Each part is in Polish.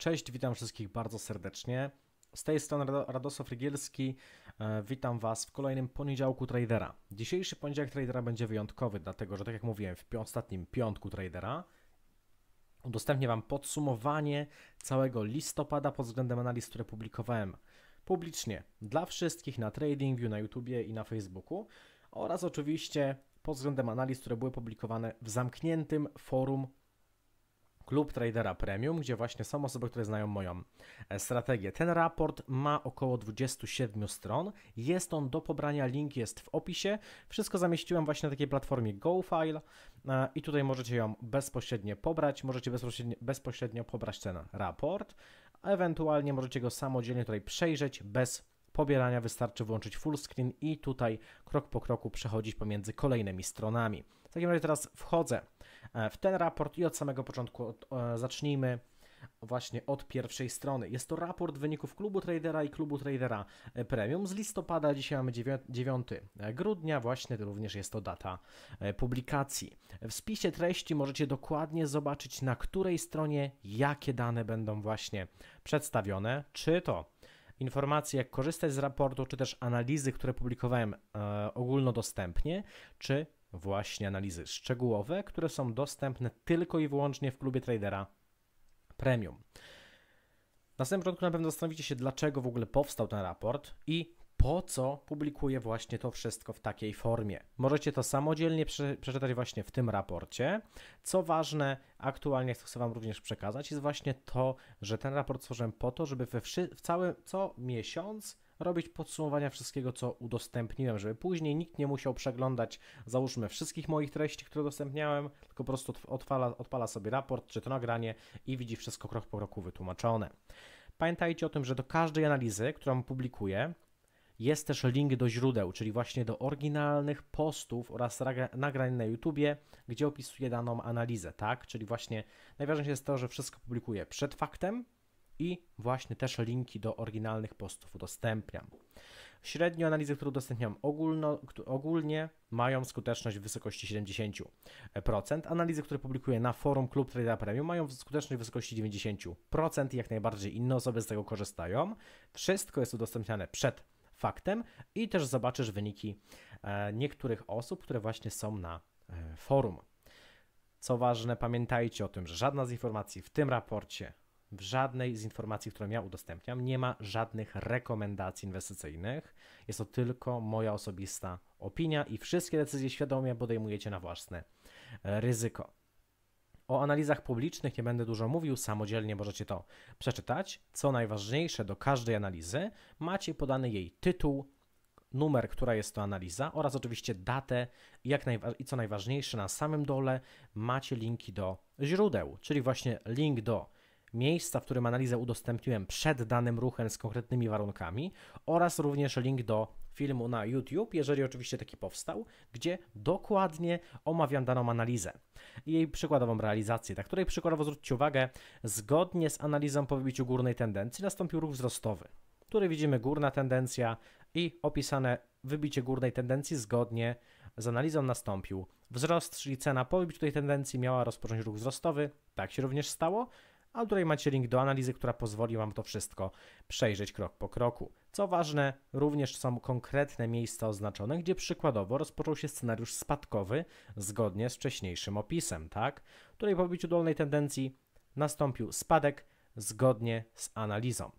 Cześć, witam wszystkich bardzo serdecznie. Z tej strony Radosław Rygielski. E, witam Was w kolejnym poniedziałku tradera. Dzisiejszy poniedziałek tradera będzie wyjątkowy, dlatego że tak jak mówiłem w ostatnim piątku tradera, udostępnię Wam podsumowanie całego listopada pod względem analiz, które publikowałem publicznie dla wszystkich na TradingView, na YouTubie i na Facebooku oraz oczywiście pod względem analiz, które były publikowane w zamkniętym forum klub Tradera Premium, gdzie właśnie są osoby, które znają moją e, strategię. Ten raport ma około 27 stron. Jest on do pobrania, link jest w opisie. Wszystko zamieściłem właśnie na takiej platformie GoFile e, i tutaj możecie ją bezpośrednio pobrać. Możecie bezpośrednio, bezpośrednio pobrać ten raport, a ewentualnie możecie go samodzielnie tutaj przejrzeć bez pobierania wystarczy włączyć full screen i tutaj krok po kroku przechodzić pomiędzy kolejnymi stronami. W takim razie teraz wchodzę E, w ten raport i od samego początku od, e, zacznijmy właśnie od pierwszej strony. Jest to raport wyników klubu tradera i klubu tradera e, premium z listopada, dzisiaj mamy 9 grudnia, właśnie to również jest to data publikacji. W spisie treści możecie dokładnie zobaczyć na której stronie jakie dane będą właśnie przedstawione, czy to informacje, jak korzystać z raportu, czy też analizy, które publikowałem e, ogólnodostępnie, czy właśnie analizy szczegółowe, które są dostępne tylko i wyłącznie w klubie tradera premium. Na samym początku na pewno zastanowicie się, dlaczego w ogóle powstał ten raport i po co publikuję właśnie to wszystko w takiej formie. Możecie to samodzielnie przeczytać właśnie w tym raporcie. Co ważne, aktualnie chcę Wam również przekazać, jest właśnie to, że ten raport stworzyłem po to, żeby we w cały, co miesiąc robić podsumowania wszystkiego, co udostępniłem, żeby później nikt nie musiał przeglądać, załóżmy, wszystkich moich treści, które udostępniałem, tylko po prostu odpala, odpala sobie raport czy to nagranie i widzi wszystko krok po kroku wytłumaczone. Pamiętajcie o tym, że do każdej analizy, którą publikuję, jest też link do źródeł, czyli właśnie do oryginalnych postów oraz nagrań na YouTubie, gdzie opisuję daną analizę, tak? Czyli właśnie najważniejsze jest to, że wszystko publikuję przed faktem, i właśnie też linki do oryginalnych postów udostępniam. Średnio analizy, które udostępniam ogólno, ogólnie, mają skuteczność w wysokości 70%. Analizy, które publikuję na forum Klub Trader Premium, mają skuteczność w wysokości 90% i jak najbardziej inne osoby z tego korzystają. Wszystko jest udostępniane przed faktem i też zobaczysz wyniki e, niektórych osób, które właśnie są na e, forum. Co ważne, pamiętajcie o tym, że żadna z informacji w tym raporcie w żadnej z informacji, którą ja udostępniam, nie ma żadnych rekomendacji inwestycyjnych. Jest to tylko moja osobista opinia i wszystkie decyzje świadomie podejmujecie na własne ryzyko. O analizach publicznych nie będę dużo mówił, samodzielnie możecie to przeczytać. Co najważniejsze, do każdej analizy macie podany jej tytuł, numer, która jest to analiza oraz oczywiście datę jak najwa- i co najważniejsze na samym dole macie linki do źródeł, czyli właśnie link do miejsca, w którym analizę udostępniłem przed danym ruchem z konkretnymi warunkami oraz również link do filmu na YouTube, jeżeli oczywiście taki powstał, gdzie dokładnie omawiam daną analizę i jej przykładową realizację, na której przykładowo zwróćcie uwagę, zgodnie z analizą po wybiciu górnej tendencji nastąpił ruch wzrostowy, który widzimy górna tendencja i opisane wybicie górnej tendencji zgodnie z analizą nastąpił wzrost, czyli cena po wybiciu tej tendencji miała rozpocząć ruch wzrostowy, tak się również stało, a tutaj macie link do analizy, która pozwoli Wam to wszystko przejrzeć krok po kroku. Co ważne, również są konkretne miejsca oznaczone, gdzie przykładowo rozpoczął się scenariusz spadkowy zgodnie z wcześniejszym opisem, tak? Tutaj po obliczu dolnej tendencji nastąpił spadek zgodnie z analizą.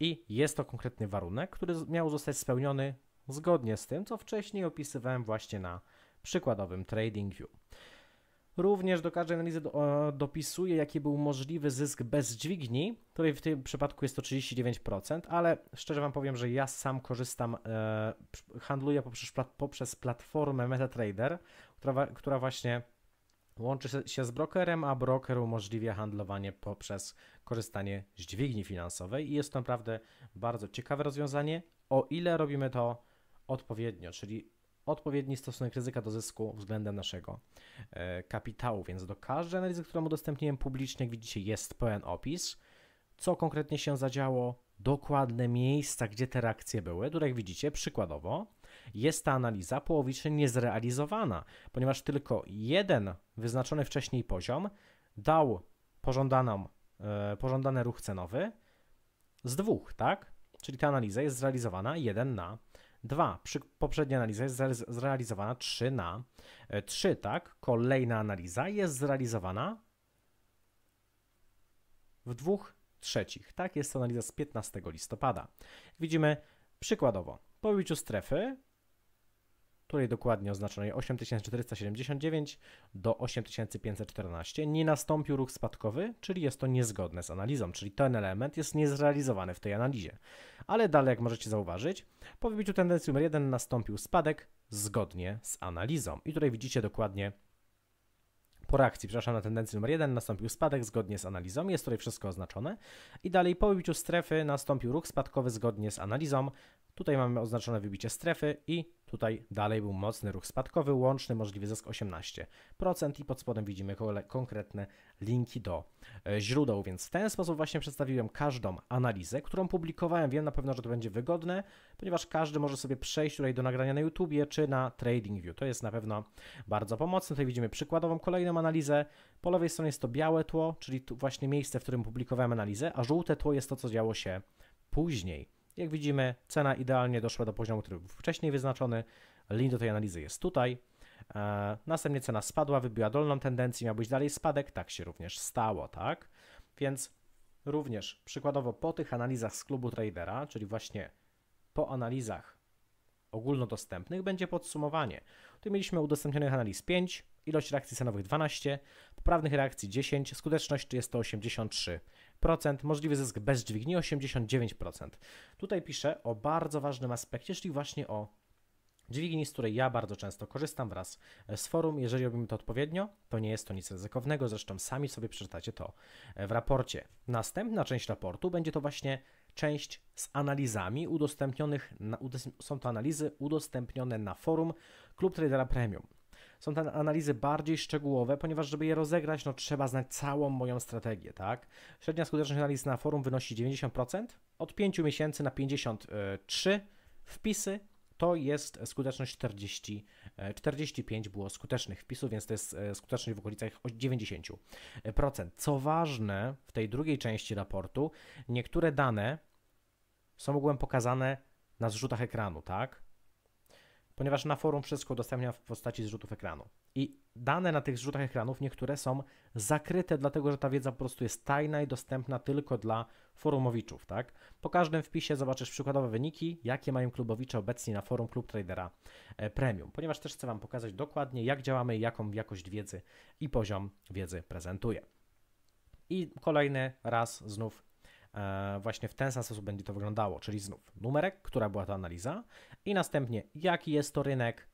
I jest to konkretny warunek, który miał zostać spełniony zgodnie z tym, co wcześniej opisywałem właśnie na przykładowym TradingView. Również do każdej analizy do, dopisuje, jaki był możliwy zysk bez dźwigni. Tutaj w tym przypadku jest to 39%, ale szczerze Wam powiem, że ja sam korzystam, e, handluję poprzez, poprzez platformę MetaTrader, która, która właśnie łączy się z brokerem, a broker umożliwia handlowanie poprzez korzystanie z dźwigni finansowej i jest to naprawdę bardzo ciekawe rozwiązanie, o ile robimy to odpowiednio, czyli odpowiedni stosunek ryzyka do zysku względem naszego e, kapitału. Więc do każdej analizy, którą udostępniłem publicznie, jak widzicie, jest pełen opis, co konkretnie się zadziało, dokładne miejsca, gdzie te reakcje były. Tutaj jak widzicie, przykładowo, jest ta analiza połowicznie niezrealizowana, ponieważ tylko jeden wyznaczony wcześniej poziom dał pożądaną, e, pożądany ruch cenowy z dwóch, tak? Czyli ta analiza jest zrealizowana jeden na 2. Przy, poprzednia analiza jest zrealizowana 3 na 3, e, tak? Kolejna analiza jest zrealizowana w 2 trzecich. Tak, jest to analiza z 15 listopada. Widzimy przykładowo, po wyjściu strefy której dokładnie oznaczono je 8479 do 8514, nie nastąpił ruch spadkowy, czyli jest to niezgodne z analizą, czyli ten element jest niezrealizowany w tej analizie. Ale dalej, jak możecie zauważyć, po wybiciu tendencji numer 1 nastąpił spadek zgodnie z analizą. I tutaj widzicie dokładnie po reakcji, przepraszam, na tendencję numer 1 nastąpił spadek zgodnie z analizą, jest tutaj wszystko oznaczone. I dalej po wybiciu strefy nastąpił ruch spadkowy zgodnie z analizą. Tutaj mamy oznaczone wybicie strefy i Tutaj dalej był mocny ruch spadkowy, łączny możliwy zysk 18% i pod spodem widzimy konkretne linki do e, źródeł, więc w ten sposób właśnie przedstawiłem każdą analizę, którą publikowałem. Wiem na pewno, że to będzie wygodne, ponieważ każdy może sobie przejść tutaj do nagrania na YouTubie czy na TradingView. To jest na pewno bardzo pomocne. Tutaj widzimy przykładową kolejną analizę. Po lewej stronie jest to białe tło, czyli tu właśnie miejsce, w którym publikowałem analizę, a żółte tło jest to, co działo się później. Jak widzimy, cena idealnie doszła do poziomu, który był wcześniej wyznaczony. Link do tej analizy jest tutaj. E, następnie cena spadła, wybiła dolną tendencję, miał być dalej spadek. Tak się również stało, tak? Więc również przykładowo po tych analizach z klubu tradera, czyli właśnie po analizach ogólnodostępnych, będzie podsumowanie. Tu mieliśmy udostępnionych analiz 5, ilość reakcji cenowych 12, poprawnych reakcji 10, skuteczność jest to 83 możliwy zysk bez dźwigni 89%. Tutaj piszę o bardzo ważnym aspekcie, czyli właśnie o dźwigni, z której ja bardzo często korzystam wraz e, z forum. Jeżeli robimy to odpowiednio, to nie jest to nic ryzykownego, zresztą sami sobie przeczytacie to e, w raporcie. Następna część raportu będzie to właśnie część z analizami udostępnionych, na, są to analizy udostępnione na forum Klub Tradera Premium są te analizy bardziej szczegółowe, ponieważ żeby je rozegrać, no trzeba znać całą moją strategię, tak? Średnia skuteczność analiz na forum wynosi 90%, od 5 miesięcy na 53 wpisy, to jest skuteczność 40, 45 e, było skutecznych wpisów, więc to jest e, skuteczność w okolicach 90%. Co ważne, w tej drugiej części raportu niektóre dane są ogółem pokazane na zrzutach ekranu, tak? ponieważ na forum wszystko udostępnia w postaci zrzutów ekranu. I dane na tych zrzutach ekranów niektóre są zakryte, dlatego że ta wiedza po prostu jest tajna i dostępna tylko dla forumowiczów, tak? Po każdym wpisie zobaczysz przykładowe wyniki, jakie mają klubowicze obecni na forum Klub Tradera e, Premium, ponieważ też chcę Wam pokazać dokładnie, jak działamy, jaką jakość wiedzy i poziom wiedzy prezentuje. I kolejny raz znów E, właśnie w ten sam sposób będzie to wyglądało, czyli znów numerek, która była to analiza i następnie jaki jest to rynek,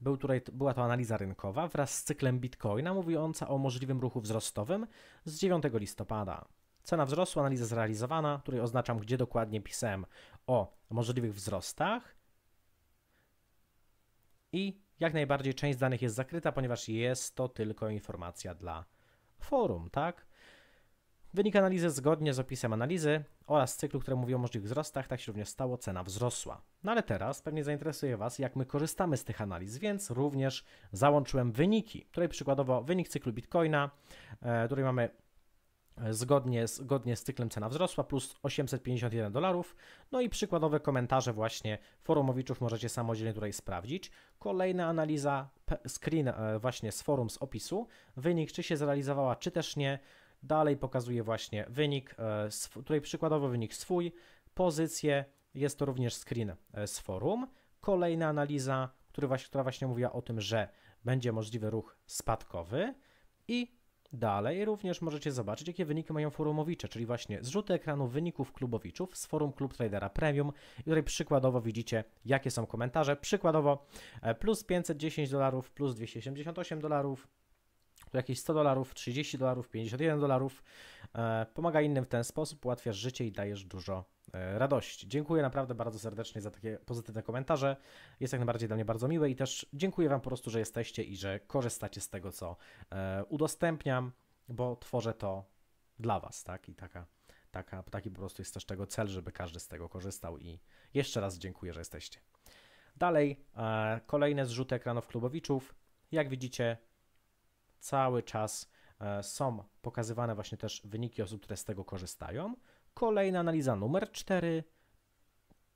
był tutaj, była to analiza rynkowa wraz z cyklem Bitcoina mówiąca o możliwym ruchu wzrostowym z 9 listopada. Cena wzrostu, analiza zrealizowana, której oznaczam, gdzie dokładnie pisałem o możliwych wzrostach. I jak najbardziej część danych jest zakryta, ponieważ jest to tylko informacja dla forum, tak? Wynik analizy zgodnie z opisem analizy oraz cyklu, który mówi o możliwych wzrostach, tak się również stało, cena wzrosła. No ale teraz pewnie zainteresuje Was, jak my korzystamy z tych analiz, więc również załączyłem wyniki. Tutaj przykładowo wynik cyklu Bitcoina, e, tutaj który mamy e, zgodnie z, zgodnie z cyklem cena wzrosła plus 851 dolarów. No i przykładowe komentarze właśnie forumowiczów możecie samodzielnie tutaj sprawdzić. Kolejna analiza screen e, właśnie z forum z opisu. Wynik czy się zrealizowała, czy też nie. Dalej pokazuje właśnie wynik, e, tutaj przykładowo wynik swój, pozycję, jest to również screen e, z forum. Kolejna analiza, która właśnie mówiła o tym, że będzie możliwy ruch spadkowy i Dalej również możecie zobaczyć, jakie wyniki mają forumowicze, czyli właśnie zrzuty ekranu wyników klubowiczów z forum Klub Tradera Premium. I tutaj przykładowo widzicie, jakie są komentarze. Przykładowo e, plus 510 dolarów, plus 278 dolarów, to jakieś 100 dolarów, 30 dolarów, 51 dolarów. E, pomaga innym w ten sposób, ułatwiasz życie i dajesz dużo e, radości. Dziękuję naprawdę bardzo serdecznie za takie pozytywne komentarze. Jest jak najbardziej dla mnie bardzo miłe i też dziękuję Wam po prostu, że jesteście i że korzystacie z tego, co e, udostępniam, bo tworzę to dla Was, tak? I taka, taka, taki po prostu jest też tego cel, żeby każdy z tego korzystał i jeszcze raz dziękuję, że jesteście. Dalej, kolejne zrzuty ekranów klubowiczów. Jak widzicie, cały czas e, są pokazywane właśnie też wyniki osób, które z tego korzystają. Kolejna analiza numer 4.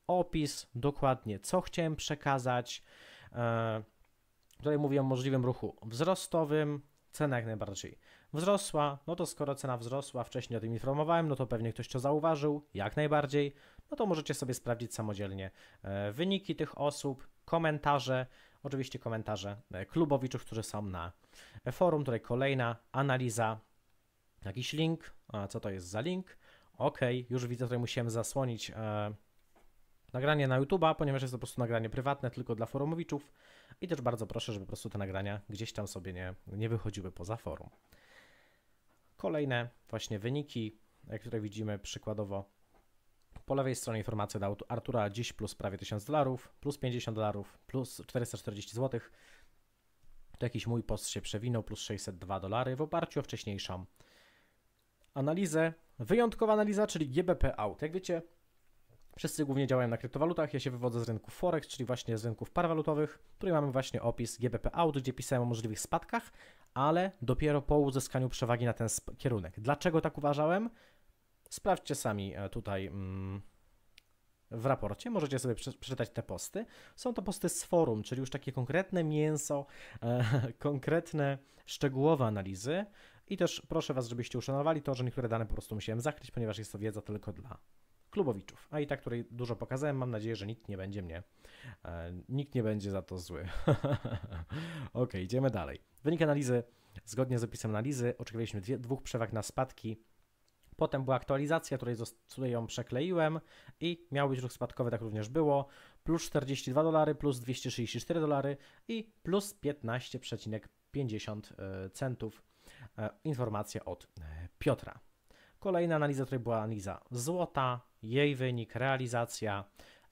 Opis, dokładnie co chciałem przekazać. E, tutaj mówię o możliwym ruchu wzrostowym, cena jak najbardziej wzrosła, no to skoro cena wzrosła, wcześniej o tym informowałem, no to pewnie ktoś to zauważył, jak najbardziej, no to możecie sobie sprawdzić samodzielnie e, wyniki tych osób, komentarze, oczywiście komentarze e, klubowiczów, którzy są na forum. Tutaj kolejna analiza, jakiś link, A co to jest za link? Ok, już widzę, tutaj musiałem zasłonić e, nagranie na YouTube'a, ponieważ jest to po prostu nagranie prywatne tylko dla forumowiczów i też bardzo proszę, żeby po prostu te nagrania gdzieś tam sobie nie, nie wychodziły poza forum. Kolejne właśnie wyniki, jak e, tutaj widzimy przykładowo po lewej stronie informacja do Artura dziś plus prawie 1000 dolarów, plus 50 dolarów, plus 440 zł. To jakiś mój post się przewinął, plus 602 dolary w oparciu o wcześniejszą analizę. Wyjątkowa analiza, czyli GBP Out. Jak wiecie, wszyscy głównie działają na kryptowalutach. Ja się wywodzę z rynku Forex, czyli właśnie z rynków parwalutowych. Tutaj mamy właśnie opis GBP Out, gdzie pisałem o możliwych spadkach, ale dopiero po uzyskaniu przewagi na ten kierunek. Dlaczego tak uważałem? Sprawdźcie sami e, tutaj mm, w raporcie, możecie sobie przeczytać te posty. Są to posty z forum, czyli już takie konkretne mięso, e, konkretne, szczegółowe analizy. I też proszę Was, żebyście uszanowali to, że niektóre dane po prostu musiałem zakryć, ponieważ jest to wiedza tylko dla klubowiczów. A i tak, której dużo pokazałem, mam nadzieję, że nikt nie będzie mnie, e, nikt nie będzie za to zły. ok, idziemy dalej. Wynik analizy, zgodnie z opisem analizy, oczekiwaliśmy dwie, dwóch przewag na spadki Potem była aktualizacja, której, ją przekleiłem i miał być ruch spadkowy, tak również było. Plus 42 dolary, plus 264 dolary i plus 15,50 e, centów. E, Informacja od e, Piotra. Kolejna analiza, tutaj była analiza złota, jej wynik, realizacja,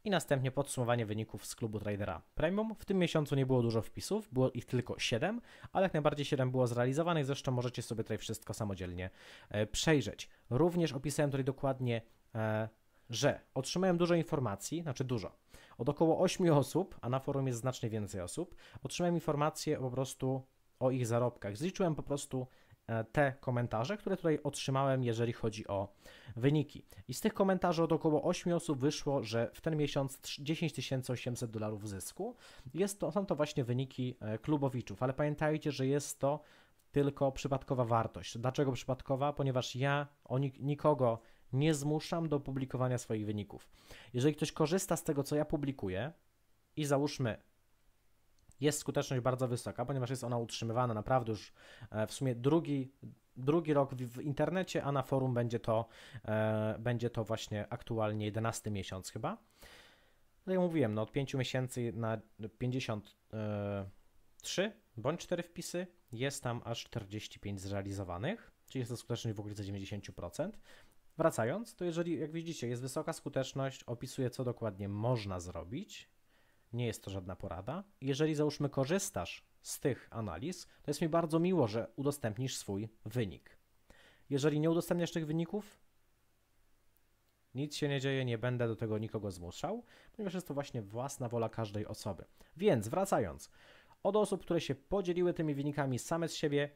i następnie podsumowanie wyników z klubu tradera premium. W tym miesiącu nie było dużo wpisów, było ich tylko 7, ale jak najbardziej 7 było zrealizowanych, zresztą możecie sobie tutaj wszystko samodzielnie e, przejrzeć. Również opisałem tutaj dokładnie, e, że otrzymałem dużo informacji, znaczy dużo, od około 8 osób, a na forum jest znacznie więcej osób, otrzymałem informacje po prostu o ich zarobkach. Zliczyłem po prostu E, te komentarze, które tutaj otrzymałem, jeżeli chodzi o wyniki. I z tych komentarzy od około 8 osób wyszło, że w ten miesiąc 10 800 dolarów zysku. Jest to, są to właśnie wyniki e, klubowiczów, ale pamiętajcie, że jest to tylko przypadkowa wartość. Dlaczego przypadkowa? Ponieważ ja o nikogo nie zmuszam do publikowania swoich wyników. Jeżeli ktoś korzysta z tego, co ja publikuję i załóżmy jest skuteczność bardzo wysoka, ponieważ jest ona utrzymywana naprawdę już e, w sumie drugi, drugi rok w, internecie, a na forum będzie to, e, będzie to właśnie aktualnie 11 miesiąc chyba. Tak jak mówiłem, no od 5 miesięcy na 53 e, bądź 4 wpisy jest tam aż 45 zrealizowanych, czyli jest to skuteczność w okolicy 90%. Wracając, to jeżeli, jak widzicie, jest wysoka skuteczność, opisuje co dokładnie można zrobić, nie jest to żadna porada. Jeżeli załóżmy korzystasz z tych analiz, to jest mi bardzo miło, że udostępnisz swój wynik. Jeżeli nie udostępniasz tych wyników, nic się nie dzieje, nie będę do tego nikogo zmuszał, ponieważ jest to właśnie własna wola każdej osoby. Więc wracając, od osób, które się podzieliły tymi wynikami same z siebie,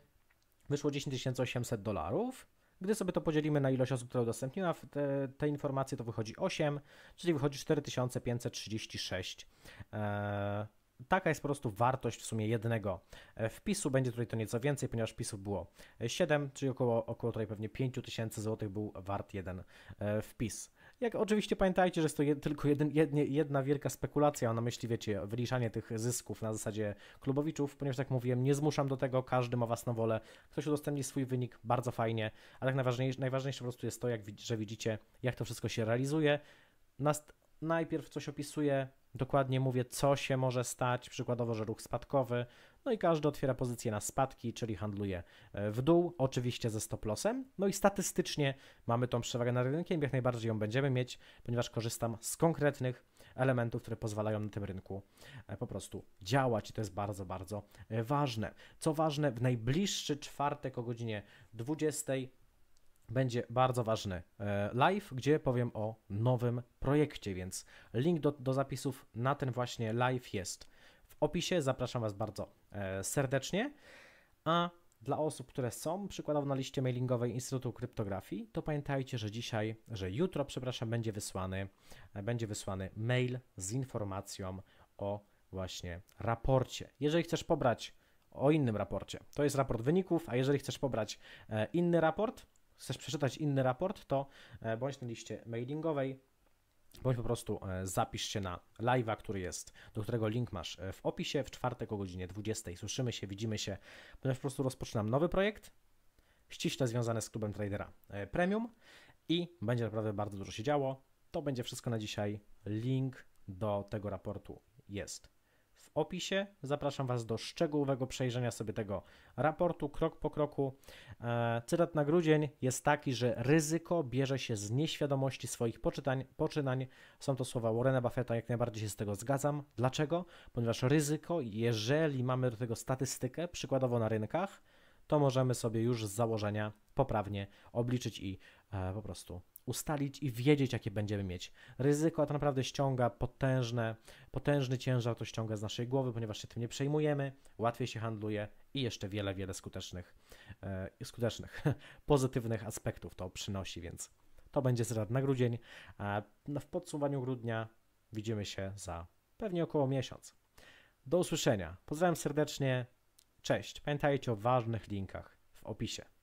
wyszło 10 800 dolarów, gdy sobie to podzielimy na ilość osób, które udostępniła te, te informacje, to wychodzi 8, czyli wychodzi 4536. E, taka jest po prostu wartość w sumie jednego e, wpisu. Będzie tutaj to nieco więcej, ponieważ wpisów było 7, czyli około, około tutaj pewnie 5000 zł był wart jeden e, wpis. Jak oczywiście pamiętajcie, że jest to jed, tylko jeden, jedna wielka spekulacja, mam na myśli, wiecie, wyliczanie tych zysków na zasadzie klubowiczów, ponieważ tak jak mówiłem, nie zmuszam do tego, każdy ma własną wolę, ktoś udostępni swój wynik, bardzo fajnie, Ale tak najważniejsze, najważniejsze po prostu jest to, jak, że widzicie, jak to wszystko się realizuje. Nast najpierw coś opisuję, dokładnie mówię, co się może stać, przykładowo, że ruch spadkowy, no i każdy otwiera pozycję na spadki, czyli handluje e, w dół, oczywiście ze stop lossem. No i statystycznie mamy tą przewagę nad rynkiem, jak najbardziej ją będziemy mieć, ponieważ korzystam z konkretnych elementów, które pozwalają na tym rynku e, po prostu działać i to jest bardzo, bardzo e, ważne. Co ważne, w najbliższy czwartek o godzinie 20 będzie bardzo ważny live, gdzie powiem o nowym projekcie, więc link do, do zapisów na ten właśnie live jest w opisie. Zapraszam Was bardzo E, serdecznie. A dla osób, które są przykładowo na liście mailingowej Instytutu Kryptografii, to pamiętajcie, że dzisiaj, że jutro, przepraszam, będzie wysłany, e, będzie wysłany mail z informacją o właśnie raporcie. Jeżeli chcesz pobrać o innym raporcie, to jest raport wyników, a jeżeli chcesz pobrać e, inny raport, chcesz przeczytać inny raport, to bądź na liście mailingowej bądź po prostu e, zapisz się na live'a, który jest, do którego link masz e, w opisie w czwartek o godzinie 20. Słyszymy się, widzimy się, ponieważ no po prostu rozpoczynam nowy projekt, ściśle związany z klubem tradera e, premium i będzie naprawdę bardzo dużo się działo. To będzie wszystko na dzisiaj. Link do tego raportu jest opisie. Zapraszam Was do szczegółowego przejrzenia sobie tego raportu krok po kroku. E, cytat na grudzień jest taki, że ryzyko bierze się z nieświadomości swoich poczytań, poczynań. Są to słowa Warrena Buffetta, jak najbardziej się z tego zgadzam. Dlaczego? Ponieważ ryzyko, jeżeli mamy do tego statystykę, przykładowo na rynkach, to możemy sobie już z założenia poprawnie obliczyć i e, po prostu ustalić i wiedzieć, jakie będziemy mieć. Ryzyko to naprawdę ściąga potężne, potężny ciężar, to ściąga z naszej głowy, ponieważ się tym nie przejmujemy, łatwiej się handluje i jeszcze wiele, wiele skutecznych, e, skutecznych pozytywnych aspektów to przynosi, więc to będzie zrad na grudzień. A w podsumowaniu grudnia widzimy się za pewnie około miesiąc. Do usłyszenia. Pozdrawiam serdecznie. Cześć. Pamiętajcie o ważnych linkach w opisie.